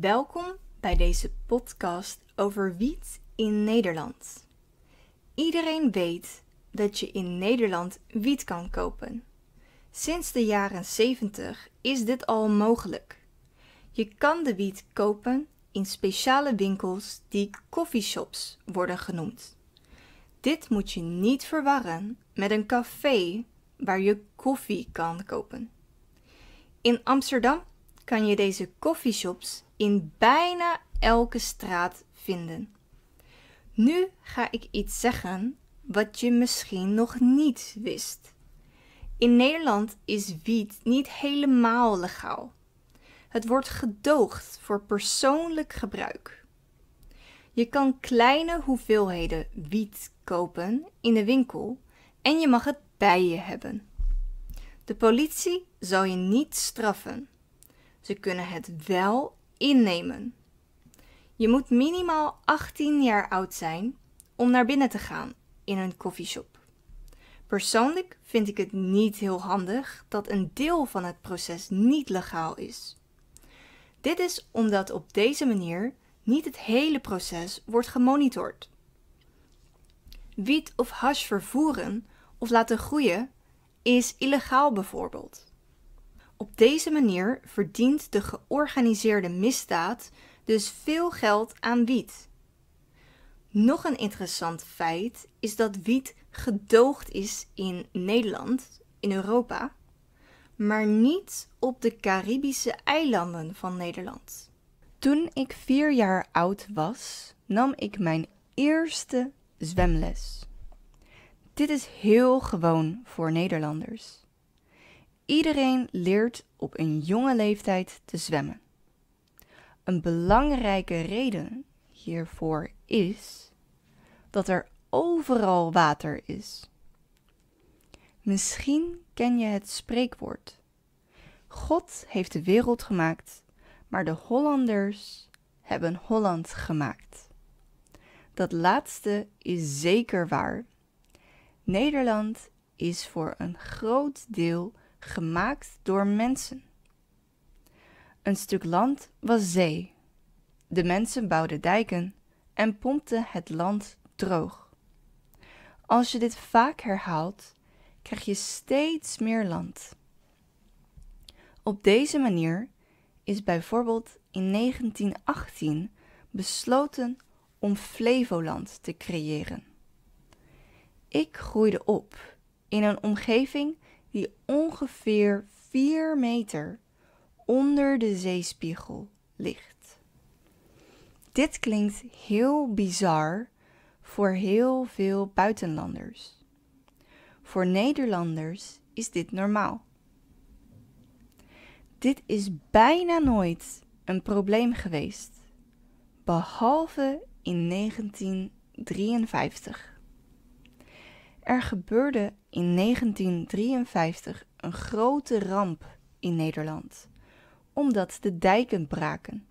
Welkom bij deze podcast over wiet in Nederland. Iedereen weet dat je in Nederland wiet kan kopen. Sinds de jaren 70 is dit al mogelijk. Je kan de wiet kopen in speciale winkels die coffeeshops worden genoemd. Dit moet je niet verwarren met een café waar je koffie kan kopen. In Amsterdam kan je deze coffeeshops in bijna elke straat vinden. Nu ga ik iets zeggen wat je misschien nog niet wist. In Nederland is wiet niet helemaal legaal. Het wordt gedoogd voor persoonlijk gebruik. Je kan kleine hoeveelheden wiet kopen in de winkel en je mag het bij je hebben. De politie zal je niet straffen. Ze kunnen het wel innemen. Je moet minimaal 18 jaar oud zijn om naar binnen te gaan in een koffieshop. Persoonlijk vind ik het niet heel handig dat een deel van het proces niet legaal is. Dit is omdat op deze manier niet het hele proces wordt gemonitord. Wiet of hash vervoeren of laten groeien is illegaal bijvoorbeeld. Op deze manier verdient de georganiseerde misdaad dus veel geld aan wiet. Nog een interessant feit is dat wiet gedoogd is in Nederland, in Europa, maar niet op de Caribische eilanden van Nederland. Toen ik vier jaar oud was, nam ik mijn eerste zwemles. Dit is heel gewoon voor Nederlanders. Iedereen leert op een jonge leeftijd te zwemmen. Een belangrijke reden hiervoor is dat er overal water is. Misschien ken je het spreekwoord. God heeft de wereld gemaakt, maar de Hollanders hebben Holland gemaakt. Dat laatste is zeker waar. Nederland is voor een groot deel gemaakt door mensen. Een stuk land was zee. De mensen bouwden dijken en pompten het land droog. Als je dit vaak herhaalt, krijg je steeds meer land. Op deze manier is bijvoorbeeld in 1918 besloten om Flevoland te creëren. Ik groeide op in een omgeving die ongeveer 4 meter onder de zeespiegel ligt. Dit klinkt heel bizar voor heel veel buitenlanders. Voor Nederlanders is dit normaal. Dit is bijna nooit een probleem geweest, behalve in 1953. Er gebeurde in 1953 een grote ramp in Nederland, omdat de dijken braken.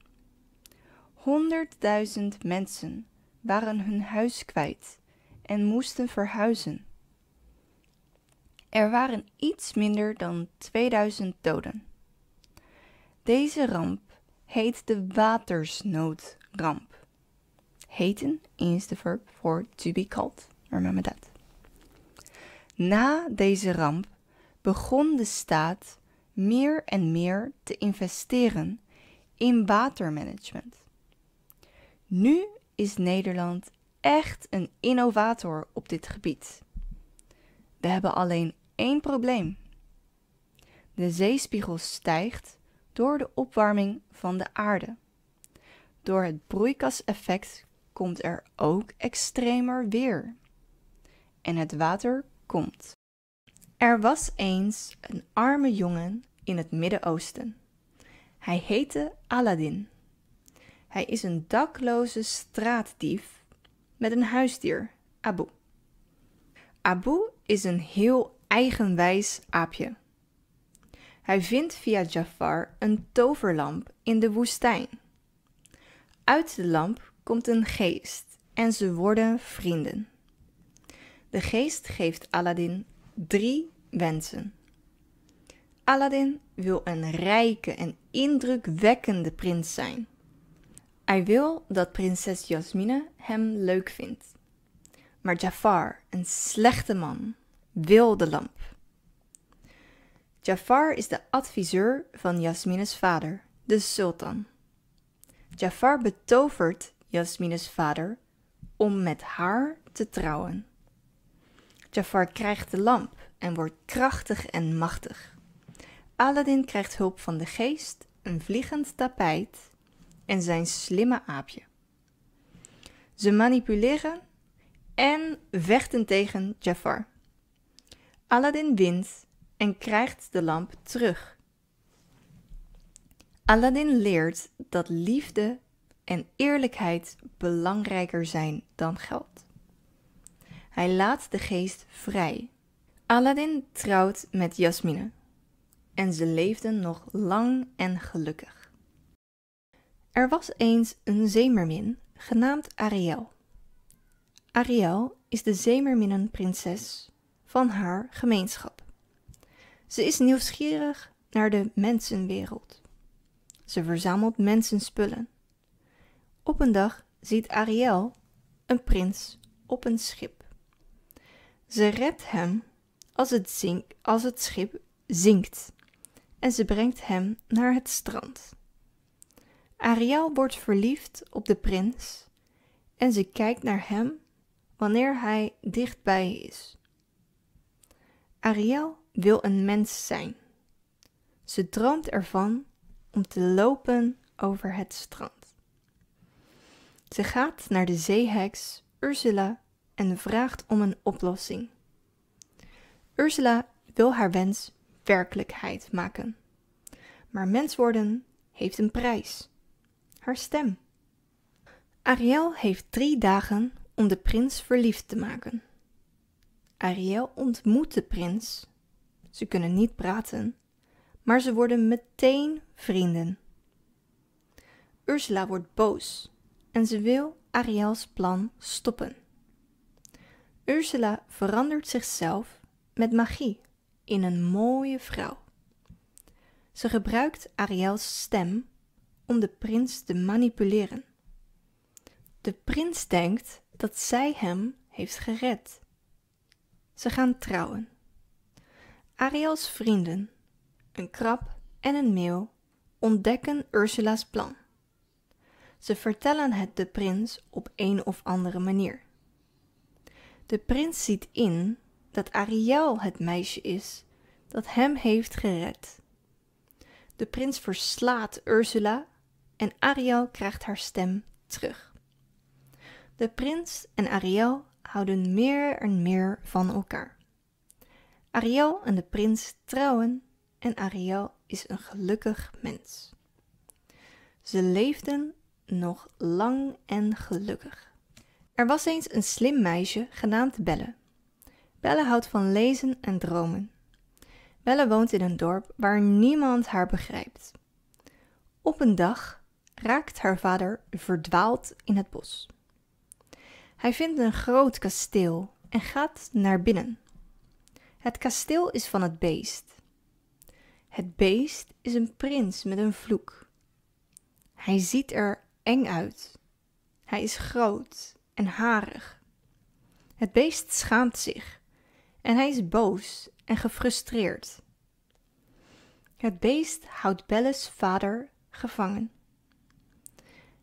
Honderdduizend mensen waren hun huis kwijt en moesten verhuizen. Er waren iets minder dan 2000 doden. Deze ramp heet de watersnoodramp. Heten is de verb voor to be called. Remember that. Na deze ramp begon de staat meer en meer te investeren in watermanagement. Nu is Nederland echt een innovator op dit gebied. We hebben alleen één probleem. De zeespiegel stijgt door de opwarming van de aarde. Door het broeikaseffect komt er ook extremer weer. En het water komt. Er was eens een arme jongen in het Midden-Oosten. Hij heette Aladdin. Hij is een dakloze straatdief met een huisdier, Abu. Abu is een heel eigenwijs aapje. Hij vindt via Jafar een toverlamp in de woestijn. Uit de lamp komt een geest en ze worden vrienden. De geest geeft Aladdin drie wensen. Aladdin wil een rijke en indrukwekkende prins zijn. Hij wil dat prinses Jasmine hem leuk vindt. Maar Jafar, een slechte man, wil de lamp. Jafar is de adviseur van Jasmines vader, de sultan. Jafar betovert Jasmines vader om met haar te trouwen. Jafar krijgt de lamp en wordt krachtig en machtig. Aladdin krijgt hulp van de geest, een vliegend tapijt en zijn slimme aapje. Ze manipuleren en vechten tegen Jafar. Aladdin wint en krijgt de lamp terug. Aladdin leert dat liefde en eerlijkheid belangrijker zijn dan geld. Hij laat de geest vrij. Aladdin trouwt met Jasmine. En ze leefden nog lang en gelukkig. Er was eens een zeemermin genaamd Ariel. Ariel is de zeemerminnenprinses van haar gemeenschap. Ze is nieuwsgierig naar de mensenwereld. Ze verzamelt mensenspullen. Op een dag ziet Ariel een prins op een schip. Ze redt hem als het, zink, als het schip zinkt en ze brengt hem naar het strand. Ariel wordt verliefd op de prins en ze kijkt naar hem wanneer hij dichtbij is. Ariel wil een mens zijn. Ze droomt ervan om te lopen over het strand. Ze gaat naar de zeeheks Ursula en vraagt om een oplossing. Ursula wil haar wens werkelijkheid maken. Maar mens worden heeft een prijs: haar stem. Ariel heeft drie dagen om de prins verliefd te maken. Ariel ontmoet de prins. Ze kunnen niet praten, maar ze worden meteen vrienden. Ursula wordt boos en ze wil Ariel's plan stoppen. Ursula verandert zichzelf met magie in een mooie vrouw. Ze gebruikt Ariel's stem om de prins te manipuleren. De prins denkt dat zij hem heeft gered. Ze gaan trouwen. Ariel's vrienden, een krab en een meeuw, ontdekken Ursula's plan. Ze vertellen het de prins op een of andere manier. De prins ziet in dat Ariel het meisje is dat hem heeft gered. De prins verslaat Ursula en Ariel krijgt haar stem terug. De prins en Ariel houden meer en meer van elkaar. Ariel en de prins trouwen en Ariel is een gelukkig mens. Ze leefden nog lang en gelukkig. Er was eens een slim meisje genaamd Belle. Belle houdt van lezen en dromen. Belle woont in een dorp waar niemand haar begrijpt. Op een dag raakt haar vader verdwaald in het bos. Hij vindt een groot kasteel en gaat naar binnen. Het kasteel is van het beest. Het beest is een prins met een vloek. Hij ziet er eng uit. Hij is groot en harig. Het beest schaamt zich en hij is boos en gefrustreerd. Het beest houdt Belle's vader gevangen.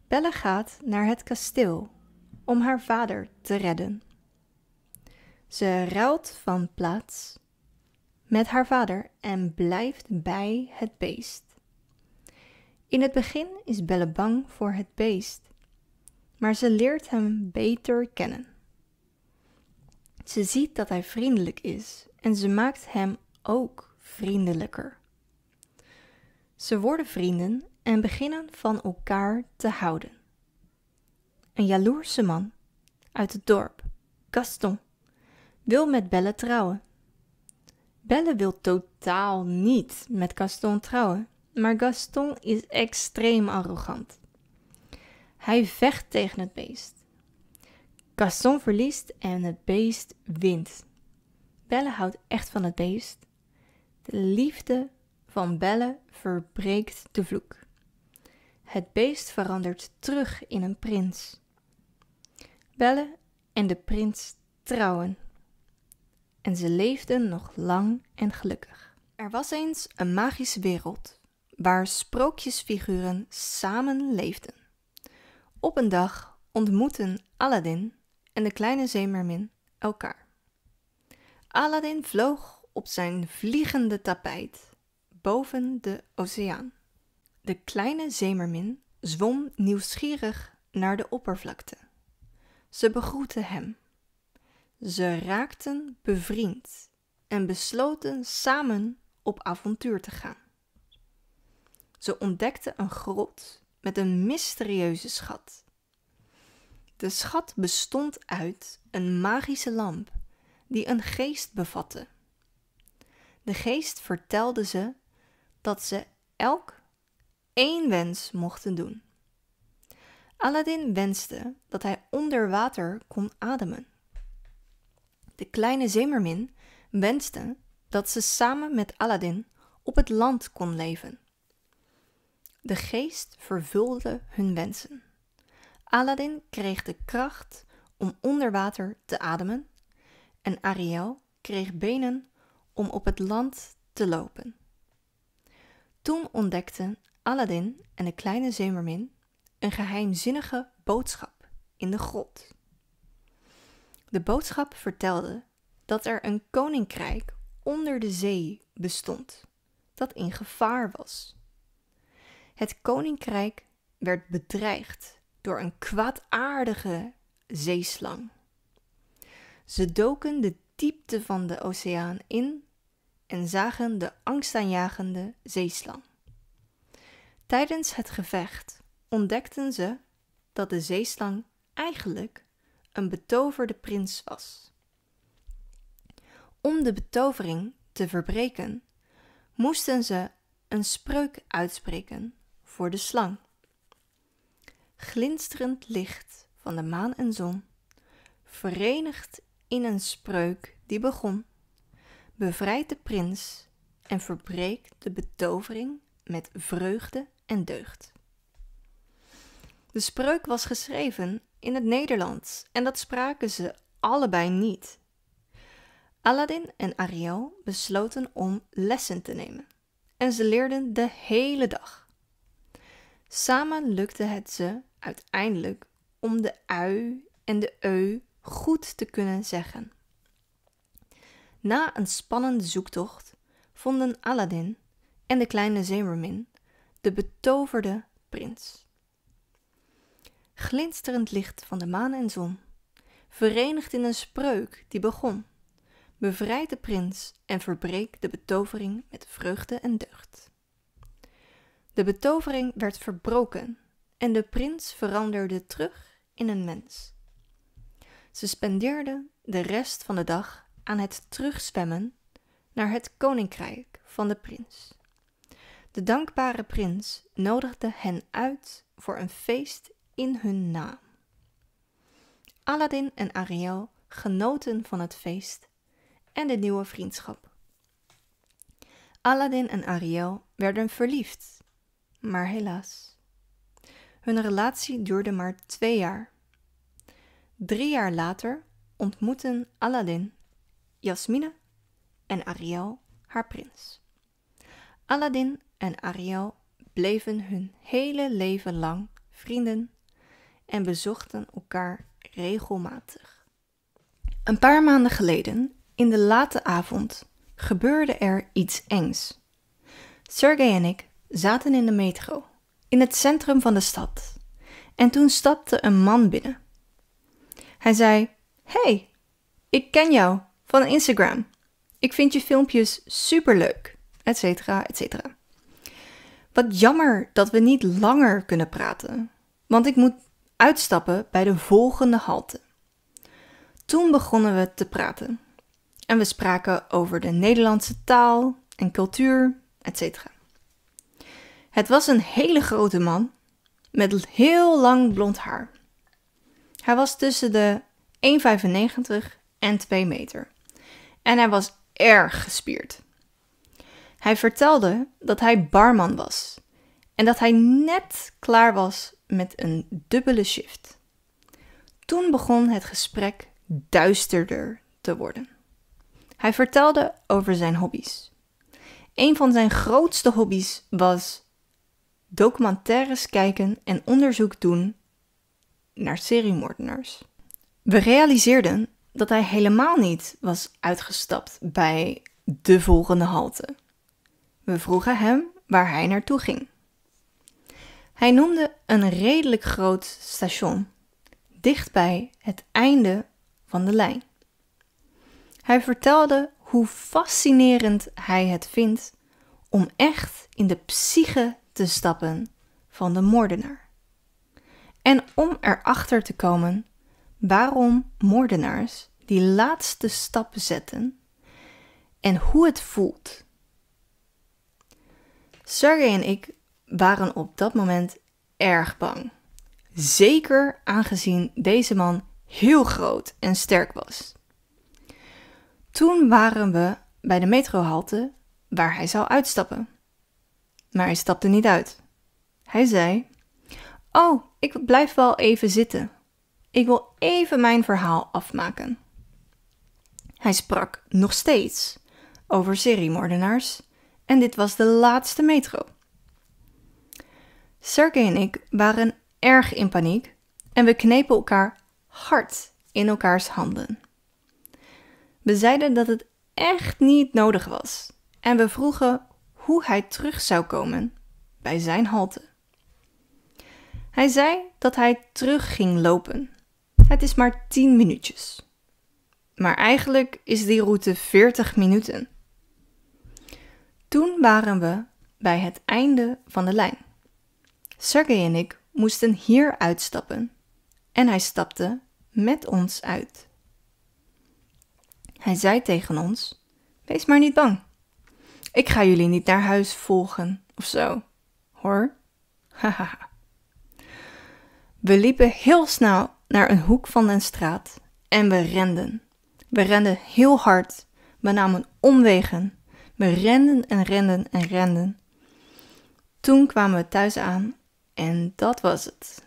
Belle gaat naar het kasteel om haar vader te redden. Ze ruilt van plaats met haar vader en blijft bij het beest. In het begin is Belle bang voor het beest maar ze leert hem beter kennen. Ze ziet dat hij vriendelijk is en ze maakt hem ook vriendelijker. Ze worden vrienden en beginnen van elkaar te houden. Een jaloerse man uit het dorp, Gaston, wil met Belle trouwen. Belle wil totaal niet met Gaston trouwen, maar Gaston is extreem arrogant. Hij vecht tegen het beest. Gaston verliest en het beest wint. Belle houdt echt van het beest. De liefde van Belle verbreekt de vloek. Het beest verandert terug in een prins. Belle en de prins trouwen. En ze leefden nog lang en gelukkig. Er was eens een magische wereld waar sprookjesfiguren samen leefden. Op een dag ontmoeten Aladdin en de kleine zeemermin elkaar. Aladdin vloog op zijn vliegende tapijt boven de oceaan. De kleine zeemermin zwom nieuwsgierig naar de oppervlakte. Ze begroette hem. Ze raakten bevriend en besloten samen op avontuur te gaan. Ze ontdekten een grot met een mysterieuze schat. De schat bestond uit een magische lamp die een geest bevatte. De geest vertelde ze dat ze elk één wens mochten doen. Aladdin wenste dat hij onder water kon ademen. De kleine zeemermin wenste dat ze samen met Aladdin op het land kon leven. De geest vervulde hun wensen. Aladdin kreeg de kracht om onder water te ademen en Ariel kreeg benen om op het land te lopen. Toen ontdekten Aladdin en de kleine zeemermin een geheimzinnige boodschap in de grot. De boodschap vertelde dat er een koninkrijk onder de zee bestond dat in gevaar was. Het koninkrijk werd bedreigd door een kwaadaardige zeeslang. Ze doken de diepte van de oceaan in en zagen de angstaanjagende zeeslang. Tijdens het gevecht ontdekten ze dat de zeeslang eigenlijk een betoverde prins was. Om de betovering te verbreken, moesten ze een spreuk uitspreken voor de slang. Glinsterend licht van de maan en zon, verenigd in een spreuk die begon, bevrijdt de prins en verbreekt de betovering met vreugde en deugd. De spreuk was geschreven in het Nederlands en dat spraken ze allebei niet. Aladdin en Ariel besloten om lessen te nemen en ze leerden de hele dag. Samen lukte het ze uiteindelijk om de ui en de eu goed te kunnen zeggen. Na een spannende zoektocht vonden Aladdin en de kleine zeemermin de betoverde prins. Glinsterend licht van de maan en zon, verenigd in een spreuk die begon: Bevrijd de prins en verbreek de betovering met vreugde en deugd. De betovering werd verbroken en de prins veranderde terug in een mens. Ze spendeerden de rest van de dag aan het terugzwemmen naar het koninkrijk van de prins. De dankbare prins nodigde hen uit voor een feest in hun naam. Aladdin en Ariel genoten van het feest en de nieuwe vriendschap. Aladdin en Ariel werden verliefd maar helaas. Hun relatie duurde maar twee jaar. Drie jaar later ontmoeten Aladdin, Jasmine en Ariel haar prins. Aladdin en Ariel bleven hun hele leven lang vrienden en bezochten elkaar regelmatig. Een paar maanden geleden, in de late avond, gebeurde er iets engs. Sergey en ik zaten in de metro, in het centrum van de stad. En toen stapte een man binnen. Hij zei: Hey, ik ken jou van Instagram. Ik vind je filmpjes superleuk, etcetera, etcetera. Wat jammer dat we niet langer kunnen praten, want ik moet uitstappen bij de volgende halte. Toen begonnen we te praten en we spraken over de Nederlandse taal en cultuur, etcetera. Het was een hele grote man met heel lang blond haar. Hij was tussen de 1,95 en 2 meter. En hij was erg gespierd. Hij vertelde dat hij barman was en dat hij net klaar was met een dubbele shift. Toen begon het gesprek duisterder te worden. Hij vertelde over zijn hobby's. Een van zijn grootste hobby's was documentaires kijken en onderzoek doen naar seriemoordenaars. We realiseerden dat hij helemaal niet was uitgestapt bij de volgende halte. We vroegen hem waar hij naartoe ging. Hij noemde een redelijk groot station, dichtbij het einde van de lijn. Hij vertelde hoe fascinerend hij het vindt om echt in de psyche te stappen van de moordenaar. En om erachter te komen waarom moordenaars die laatste stappen zetten en hoe het voelt. Sergey en ik waren op dat moment erg bang. Zeker aangezien deze man heel groot en sterk was. Toen waren we bij de metrohalte waar hij zou uitstappen maar hij stapte niet uit. Hij zei: Oh, ik blijf wel even zitten. Ik wil even mijn verhaal afmaken. Hij sprak nog steeds over seriemoordenaars en dit was de laatste metro. Sergey en ik waren erg in paniek en we knepen elkaar hard in elkaars handen. We zeiden dat het echt niet nodig was en we vroegen hoe hij terug zou komen bij zijn halte. Hij zei dat hij terug ging lopen. Het is maar 10 minuutjes. Maar eigenlijk is die route 40 minuten. Toen waren we bij het einde van de lijn. Sergei en ik moesten hier uitstappen en hij stapte met ons uit. Hij zei tegen ons: Wees maar niet bang. Ik ga jullie niet naar huis volgen of zo, hoor. we liepen heel snel naar een hoek van een straat en we renden. We renden heel hard. We namen omwegen. We renden en renden en renden. Toen kwamen we thuis aan en dat was het.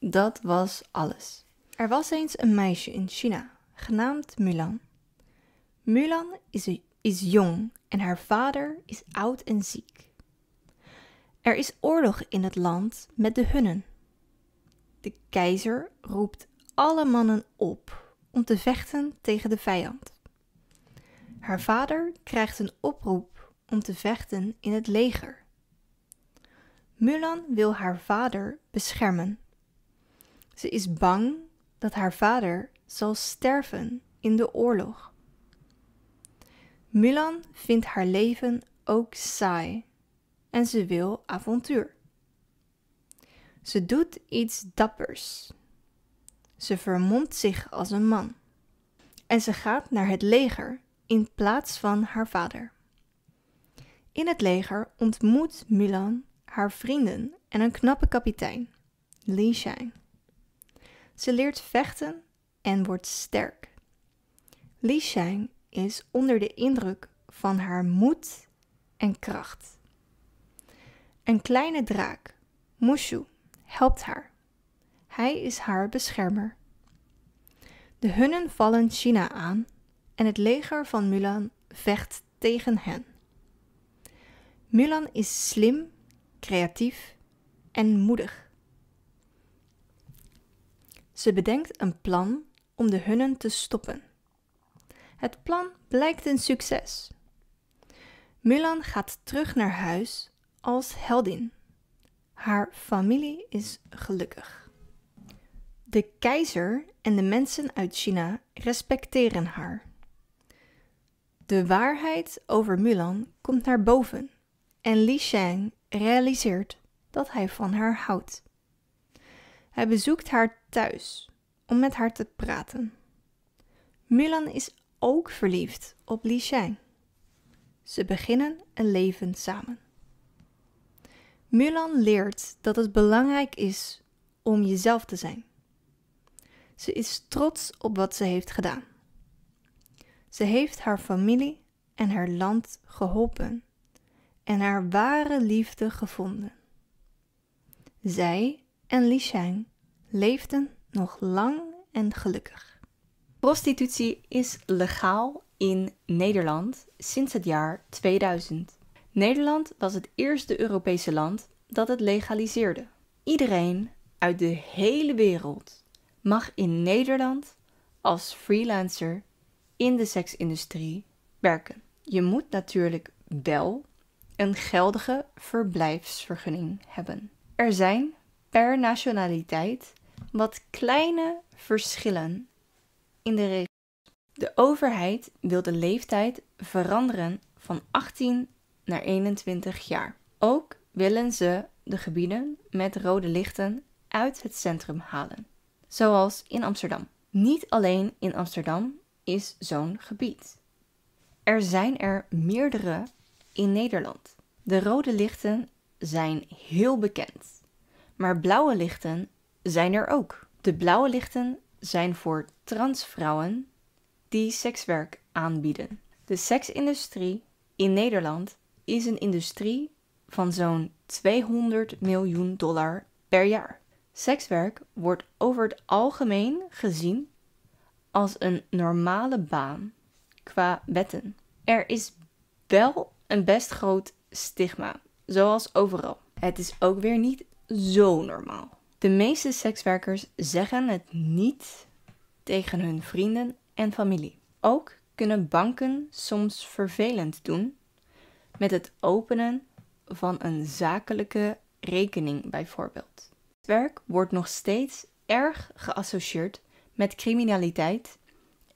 Dat was alles. Er was eens een meisje in China, genaamd Mulan. Mulan is, is jong en haar vader is oud en ziek. Er is oorlog in het land met de Hunnen. De keizer roept alle mannen op om te vechten tegen de vijand. Haar vader krijgt een oproep om te vechten in het leger. Mulan wil haar vader beschermen. Ze is bang dat haar vader zal sterven in de oorlog. Mulan vindt haar leven ook saai en ze wil avontuur. Ze doet iets dappers. Ze vermomt zich als een man. En ze gaat naar het leger in plaats van haar vader. In het leger ontmoet Mulan haar vrienden en een knappe kapitein, Li Shang. Ze leert vechten en wordt sterk. Li Shang is onder de indruk van haar moed en kracht. Een kleine draak, Mushu, helpt haar. Hij is haar beschermer. De Hunnen vallen China aan en het leger van Mulan vecht tegen hen. Mulan is slim, creatief en moedig. Ze bedenkt een plan om de Hunnen te stoppen. Het plan blijkt een succes. Mulan gaat terug naar huis als heldin. Haar familie is gelukkig. De keizer en de mensen uit China respecteren haar. De waarheid over Mulan komt naar boven en Li Shang realiseert dat hij van haar houdt. Hij bezoekt haar thuis om met haar te praten. Mulan is ook verliefd op Li Shang. Ze beginnen een leven samen. Mulan leert dat het belangrijk is om jezelf te zijn. Ze is trots op wat ze heeft gedaan. Ze heeft haar familie en haar land geholpen en haar ware liefde gevonden. Zij en Li Shang leefden nog lang en gelukkig. Prostitutie is legaal in Nederland sinds het jaar 2000. Nederland was het eerste Europese land dat het legaliseerde. Iedereen uit de hele wereld mag in Nederland als freelancer in de seksindustrie werken. Je moet natuurlijk wel een geldige verblijfsvergunning hebben. Er zijn per nationaliteit wat kleine verschillen in de De overheid wil de leeftijd veranderen van 18 naar 21 jaar. Ook willen ze de gebieden met rode lichten uit het centrum halen, zoals in Amsterdam. Niet alleen in Amsterdam is zo'n gebied. Er zijn er meerdere in Nederland. De rode lichten zijn heel bekend, maar blauwe lichten zijn er ook. De blauwe lichten zijn voor transvrouwen die sekswerk aanbieden. De seksindustrie in Nederland is een industrie van zo'n 200 miljoen dollar per jaar. Sekswerk wordt over het algemeen gezien als een normale baan qua wetten. Er is wel een best groot stigma, zoals overal. Het is ook weer niet zo normaal. De meeste sekswerkers zeggen het niet tegen hun vrienden en familie. Ook kunnen banken soms vervelend doen met het openen van een zakelijke rekening bijvoorbeeld. Het werk wordt nog steeds erg geassocieerd met criminaliteit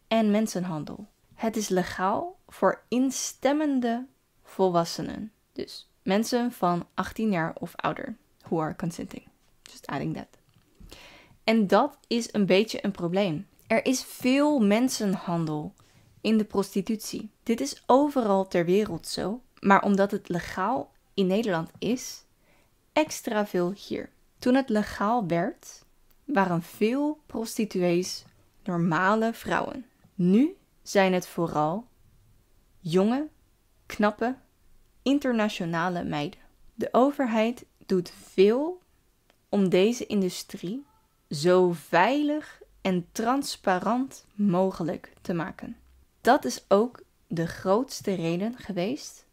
en mensenhandel. Het is legaal voor instemmende volwassenen, dus mensen van 18 jaar of ouder, who are consenting. Just adding that. En dat is een beetje een probleem. Er is veel mensenhandel in de prostitutie. Dit is overal ter wereld zo, maar omdat het legaal in Nederland is, extra veel hier. Toen het legaal werd, waren veel prostituees normale vrouwen. Nu zijn het vooral jonge, knappe, internationale meiden. De overheid doet veel om deze industrie zo veilig en transparant mogelijk te maken. Dat is ook de grootste reden geweest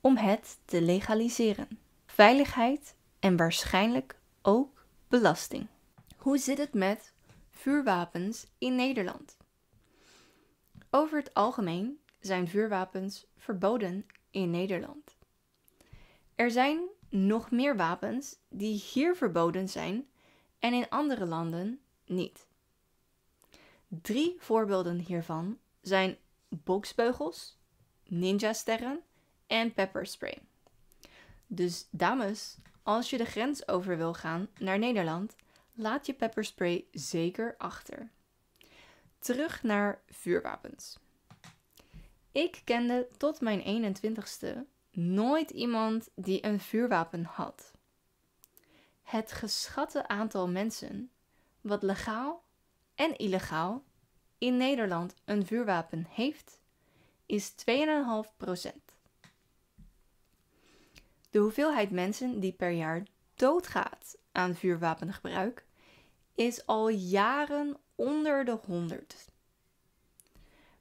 om het te legaliseren. Veiligheid en waarschijnlijk ook belasting. Hoe zit het met vuurwapens in Nederland? Over het algemeen zijn vuurwapens verboden in Nederland. Er zijn nog meer wapens die hier verboden zijn en in andere landen niet. Drie voorbeelden hiervan zijn boksbeugels, ninja-sterren en pepperspray. Dus dames, als je de grens over wil gaan naar Nederland, laat je pepperspray zeker achter. Terug naar vuurwapens. Ik kende tot mijn 21ste nooit iemand die een vuurwapen had. Het geschatte aantal mensen wat legaal en illegaal in Nederland een vuurwapen heeft, is 2,5%. De hoeveelheid mensen die per jaar doodgaat aan vuurwapengebruik is al jaren onder de 100.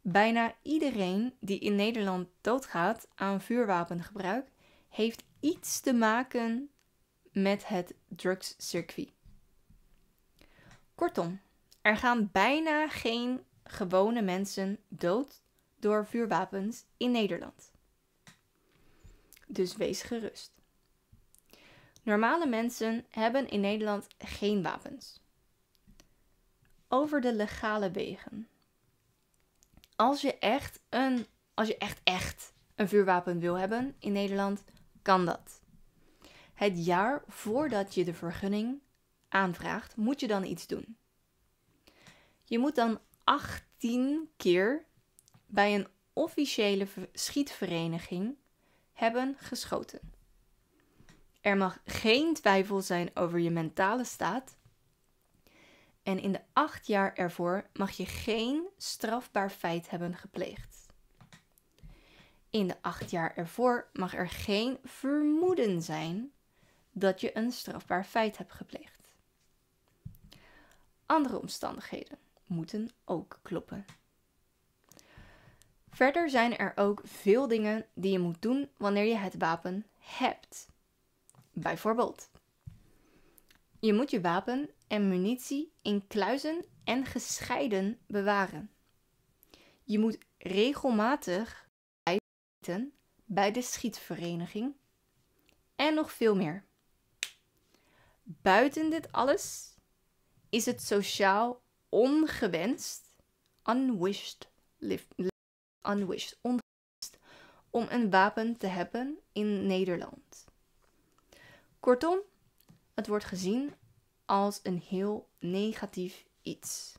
Bijna iedereen die in Nederland doodgaat aan vuurwapengebruik heeft iets te maken met het drugscircuit. Kortom, er gaan bijna geen gewone mensen dood door vuurwapens in Nederland. Dus wees gerust. Normale mensen hebben in Nederland geen wapens. Over de legale wegen als je echt een, als je echt, echt een vuurwapen wil hebben in Nederland, kan dat. Het jaar voordat je de vergunning aanvraagt, moet je dan iets doen. Je moet dan 18 keer bij een officiële schietvereniging hebben geschoten. Er mag geen twijfel zijn over je mentale staat en in de acht jaar ervoor mag je geen strafbaar feit hebben gepleegd. In de acht jaar ervoor mag er geen vermoeden zijn dat je een strafbaar feit hebt gepleegd. Andere omstandigheden moeten ook kloppen. Verder zijn er ook veel dingen die je moet doen wanneer je het wapen hebt. Bijvoorbeeld, je moet je wapen en munitie in kluizen en gescheiden bewaren. Je moet regelmatig bijten bij de schietvereniging en nog veel meer. Buiten dit alles is het sociaal ongewenst, unwished, unwished, ongewenst, om een wapen te hebben in Nederland. Kortom, het wordt gezien als een heel negatief iets.